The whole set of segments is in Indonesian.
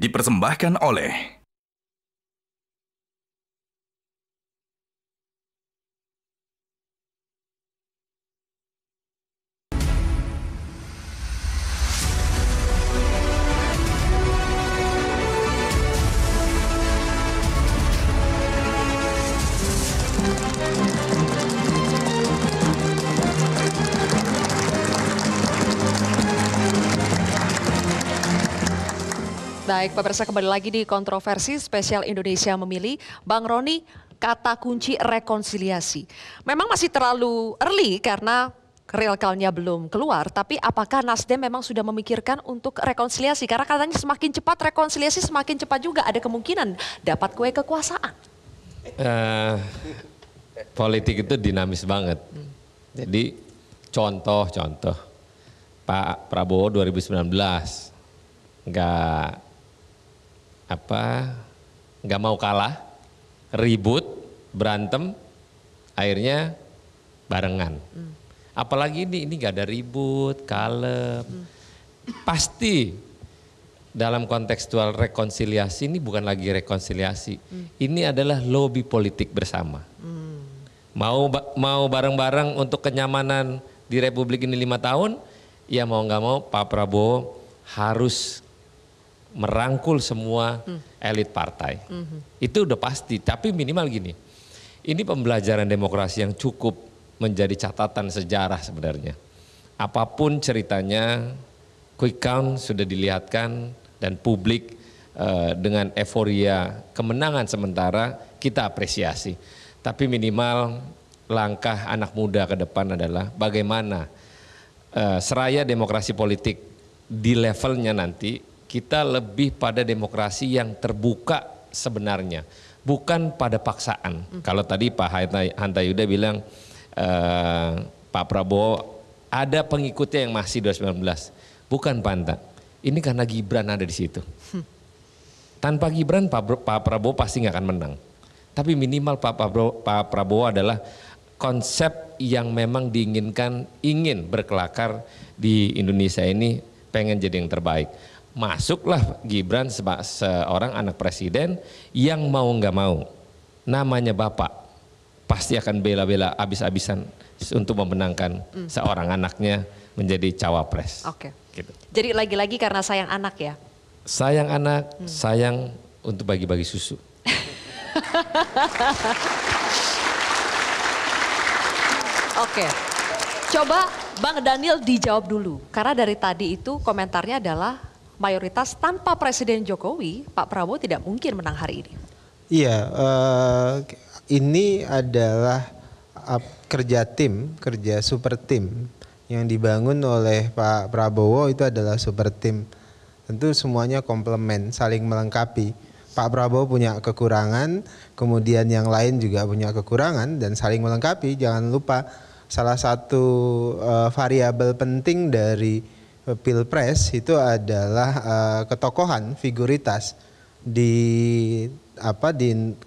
dipersembahkan oleh Baik, pemirsa kembali lagi di kontroversi spesial Indonesia memilih Bang Roni kata kunci rekonsiliasi. Memang masih terlalu early karena real count-nya belum keluar, tapi apakah Nasdem memang sudah memikirkan untuk rekonsiliasi? Karena katanya semakin cepat rekonsiliasi semakin cepat juga ada kemungkinan dapat kue kekuasaan. Uh, politik itu dinamis banget. Jadi contoh-contoh Pak Prabowo 2019 nggak apa nggak mau kalah, ribut, berantem, akhirnya barengan. Hmm. Apalagi ini ini nggak ada ribut, kalem. Hmm. Pasti dalam kontekstual rekonsiliasi ini bukan lagi rekonsiliasi. Hmm. Ini adalah lobby politik bersama. Mau mau bareng-bareng untuk kenyamanan di Republik ini lima tahun, ya mau nggak mau Pak Prabowo harus merangkul semua hmm. elit partai. Hmm. Itu udah pasti, tapi minimal gini. Ini pembelajaran demokrasi yang cukup menjadi catatan sejarah sebenarnya. Apapun ceritanya, quick count sudah dilihatkan dan publik eh, dengan euforia kemenangan sementara kita apresiasi. Tapi minimal langkah anak muda ke depan adalah bagaimana eh, seraya demokrasi politik di levelnya nanti kita lebih pada demokrasi yang terbuka sebenarnya, bukan pada paksaan. Hmm. Kalau tadi Pak Hanta Yuda bilang eh, Pak Prabowo ada pengikutnya yang masih 2019, bukan Hanta. Ini karena Gibran ada di situ. Hmm. Tanpa Gibran Pak, Pak Prabowo pasti nggak akan menang. Tapi minimal Pak Pak Prabowo adalah konsep yang memang diinginkan ingin berkelakar di Indonesia ini pengen jadi yang terbaik masuklah Gibran seorang anak presiden yang mau nggak mau namanya bapak pasti akan bela-bela abis-abisan untuk memenangkan hmm. seorang anaknya menjadi cawapres. Oke. Okay. Gitu. Jadi lagi-lagi karena sayang anak ya. Sayang anak, hmm. sayang untuk bagi-bagi susu. Oke. Coba Bang Daniel dijawab dulu karena dari tadi itu komentarnya adalah mayoritas tanpa Presiden Jokowi, Pak Prabowo tidak mungkin menang hari ini. Iya, uh, ini adalah uh, kerja tim, kerja super tim yang dibangun oleh Pak Prabowo itu adalah super tim. Tentu semuanya komplement, saling melengkapi. Pak Prabowo punya kekurangan, kemudian yang lain juga punya kekurangan dan saling melengkapi. Jangan lupa salah satu uh, variabel penting dari Eh, pilpres itu adalah uh, ketokohan figuritas di apa di 02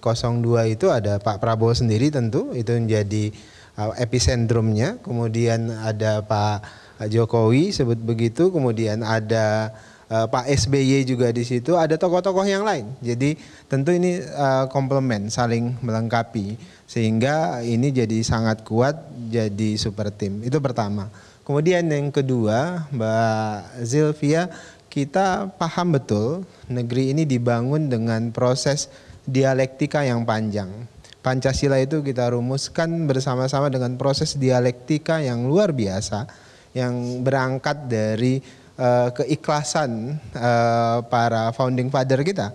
itu ada Pak Prabowo sendiri tentu itu menjadi uh, eh, epicentrumnya kemudian ada Pak Jokowi sebut begitu kemudian ada uh, Pak SBY juga di situ ada tokoh-tokoh yang lain jadi tentu ini uh, komplement saling melengkapi sehingga ini jadi sangat kuat jadi super tim itu pertama Kemudian yang kedua, Mbak Zilvia, kita paham betul negeri ini dibangun dengan proses dialektika yang panjang. Pancasila itu kita rumuskan bersama-sama dengan proses dialektika yang luar biasa yang berangkat dari uh, keikhlasan uh, para founding father kita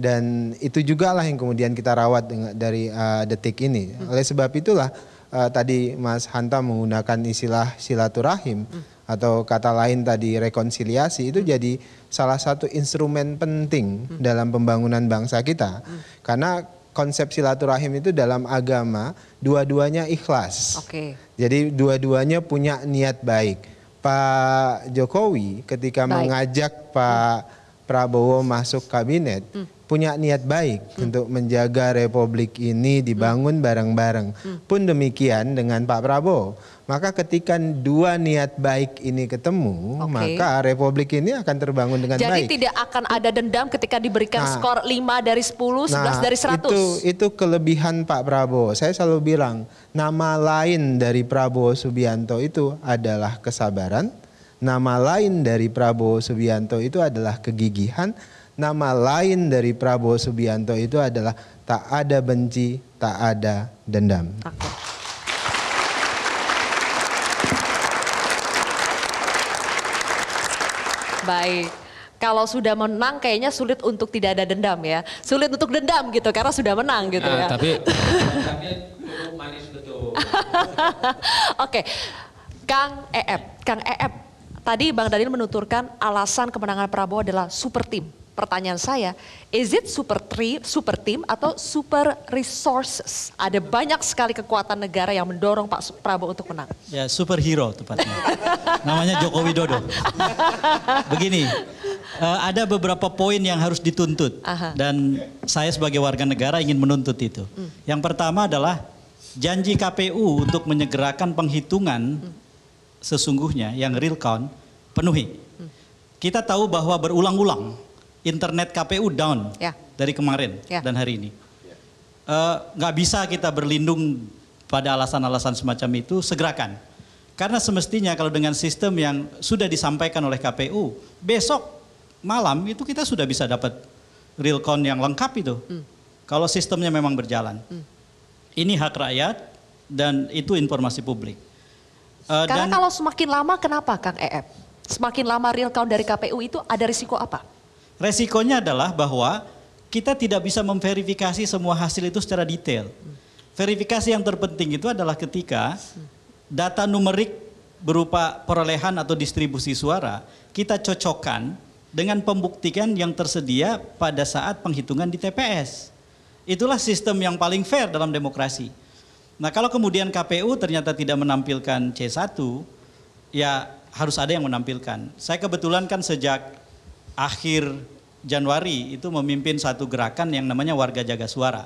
dan itu juga lah yang kemudian kita rawat dari uh, detik ini. Oleh sebab itulah uh, tadi Mas Hanta menggunakan istilah silaturahim hmm. atau kata lain tadi rekonsiliasi itu hmm. jadi salah satu instrumen penting hmm. dalam pembangunan bangsa kita. Hmm. Karena konsep silaturahim itu dalam agama dua-duanya ikhlas. Okay. Jadi dua-duanya punya niat baik. Pak Jokowi ketika baik. mengajak Pak hmm. Prabowo masuk kabinet, hmm punya niat baik hmm. untuk menjaga republik ini hmm. dibangun bareng-bareng. Hmm. Pun demikian dengan Pak Prabowo. Maka ketika dua niat baik ini ketemu, okay. maka republik ini akan terbangun dengan Jadi baik. Jadi tidak akan ada dendam ketika diberikan nah, skor 5 dari 10, 11 nah, dari 100. Itu itu kelebihan Pak Prabowo. Saya selalu bilang, nama lain dari Prabowo Subianto itu adalah kesabaran. Nama lain dari Prabowo Subianto itu adalah kegigihan Nama lain dari Prabowo Subianto itu adalah tak ada benci, tak ada dendam. Okay. Baik. Kalau sudah menang kayaknya sulit untuk tidak ada dendam ya. Sulit untuk dendam gitu karena sudah menang gitu nah, ya. Tapi tapi manis betul. Oke. Okay. Kang EF, Kang EF. Tadi Bang Daniel menuturkan alasan kemenangan Prabowo adalah super tim pertanyaan saya, is it super, tree, super team atau super resources? Ada banyak sekali kekuatan negara yang mendorong Pak Prabowo untuk menang. Ya, superhero tepatnya. Namanya Joko Widodo. Begini, eh, ada beberapa poin yang harus dituntut. Aha. Dan saya sebagai warga negara ingin menuntut itu. Hmm. Yang pertama adalah janji KPU untuk menyegerakan penghitungan hmm. sesungguhnya yang real count penuhi. Hmm. Kita tahu bahwa berulang-ulang internet KPU down ya. dari kemarin ya. dan hari ini. Ya. Eh, nggak uh, bisa kita berlindung pada alasan-alasan semacam itu, segerakan. Karena semestinya kalau dengan sistem yang sudah disampaikan oleh KPU, besok malam itu kita sudah bisa dapat real count yang lengkap itu. Hmm. Kalau sistemnya memang berjalan. Hmm. Ini hak rakyat dan itu informasi publik. Uh, Karena dan, kalau semakin lama kenapa Kang EF? Semakin lama real count dari KPU itu ada risiko apa? Resikonya adalah bahwa kita tidak bisa memverifikasi semua hasil itu secara detail. Verifikasi yang terpenting itu adalah ketika data numerik berupa perolehan atau distribusi suara kita cocokkan dengan pembuktian yang tersedia pada saat penghitungan di TPS. Itulah sistem yang paling fair dalam demokrasi. Nah, kalau kemudian KPU ternyata tidak menampilkan C1, ya harus ada yang menampilkan. Saya kebetulan kan sejak akhir Januari itu memimpin satu gerakan yang namanya warga jaga suara.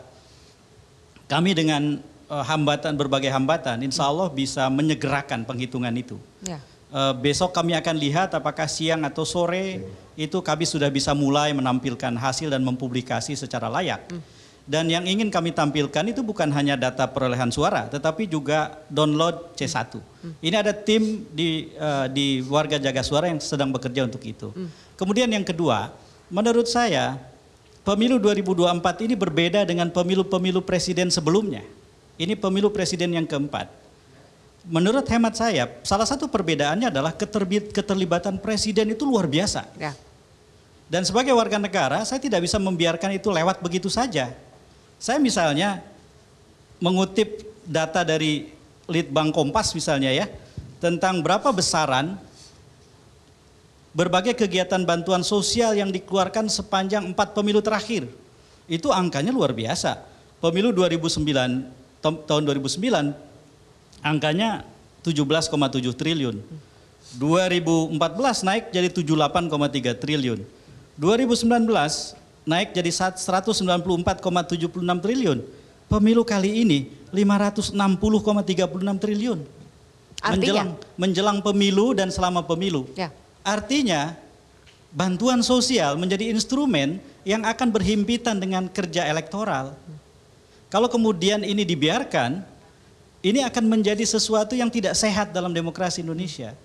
Kami dengan eh, hambatan berbagai hambatan, insya hmm. Allah bisa menyegerakan penghitungan itu. Ya. Eh, besok kami akan lihat apakah siang atau sore itu kami sudah bisa mulai menampilkan hasil dan mempublikasi secara layak. Hmm. Dan yang ingin kami tampilkan itu bukan hanya data perolehan suara, tetapi juga download C1. Hmm. Ini ada tim di eh, di warga jaga suara yang sedang bekerja untuk itu. Ya. Kemudian yang kedua, menurut saya pemilu 2024 ini berbeda dengan pemilu-pemilu presiden sebelumnya. Ini pemilu presiden yang keempat. Menurut hemat saya, salah satu perbedaannya adalah keterbit, keterlibatan presiden itu luar biasa. Ya. Dan sebagai warga negara, saya tidak bisa membiarkan itu lewat begitu saja. Saya misalnya mengutip data dari Litbang Kompas misalnya ya, tentang berapa besaran berbagai kegiatan bantuan sosial yang dikeluarkan sepanjang empat pemilu terakhir. Itu angkanya luar biasa. Pemilu 2009 tahun 2009 angkanya 17,7 triliun. 2014 naik jadi 78,3 triliun. 2019 naik jadi 194,76 triliun. Pemilu kali ini 560,36 triliun. Artinya? Menjelang menjelang pemilu dan selama pemilu. Ya Artinya bantuan sosial menjadi instrumen yang akan berhimpitan dengan kerja elektoral. Kalau kemudian ini dibiarkan, ini akan menjadi sesuatu yang tidak sehat dalam demokrasi Indonesia.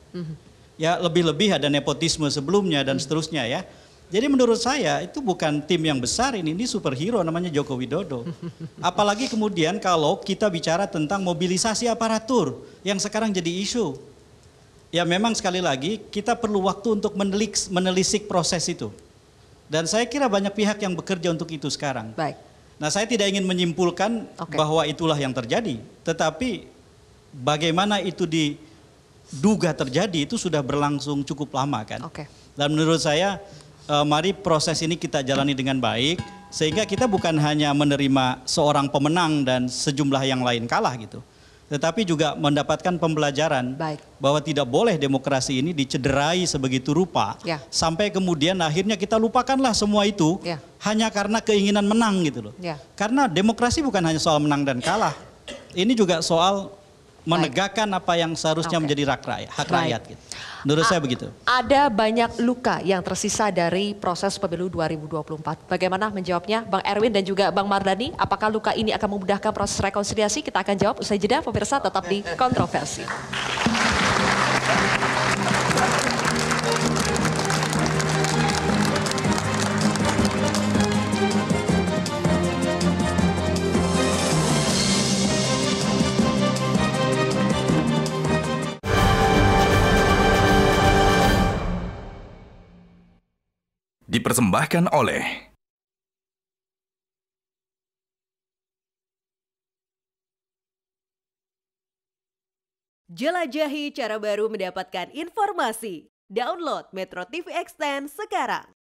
Ya lebih-lebih ada nepotisme sebelumnya dan seterusnya ya. Jadi menurut saya itu bukan tim yang besar ini, ini superhero namanya Joko Widodo. Apalagi kemudian kalau kita bicara tentang mobilisasi aparatur yang sekarang jadi isu ya memang sekali lagi kita perlu waktu untuk menelik, menelisik proses itu. Dan saya kira banyak pihak yang bekerja untuk itu sekarang. Baik. Nah, saya tidak ingin menyimpulkan okay. bahwa itulah yang terjadi, tetapi bagaimana itu diduga terjadi itu sudah berlangsung cukup lama kan. Okay. Dan menurut saya eh, mari proses ini kita jalani dengan baik sehingga kita bukan hanya menerima seorang pemenang dan sejumlah yang lain kalah gitu tetapi juga mendapatkan pembelajaran Baik. bahwa tidak boleh demokrasi ini dicederai sebegitu rupa ya. sampai kemudian akhirnya kita lupakanlah semua itu ya. hanya karena keinginan menang gitu loh. Ya. Karena demokrasi bukan hanya soal menang dan kalah. Ini juga soal menegakkan apa yang seharusnya okay. menjadi hak rakyat, hak rakyat gitu. Menurut A saya begitu. Ada banyak luka yang tersisa dari proses pemilu 2024. Bagaimana menjawabnya Bang Erwin dan juga Bang Mardani? Apakah luka ini akan memudahkan proses rekonsiliasi? Kita akan jawab usai jeda pemirsa tetap di kontroversi. dipersembahkan oleh Jelajahi cara baru mendapatkan informasi. Download Metro TV Extend sekarang.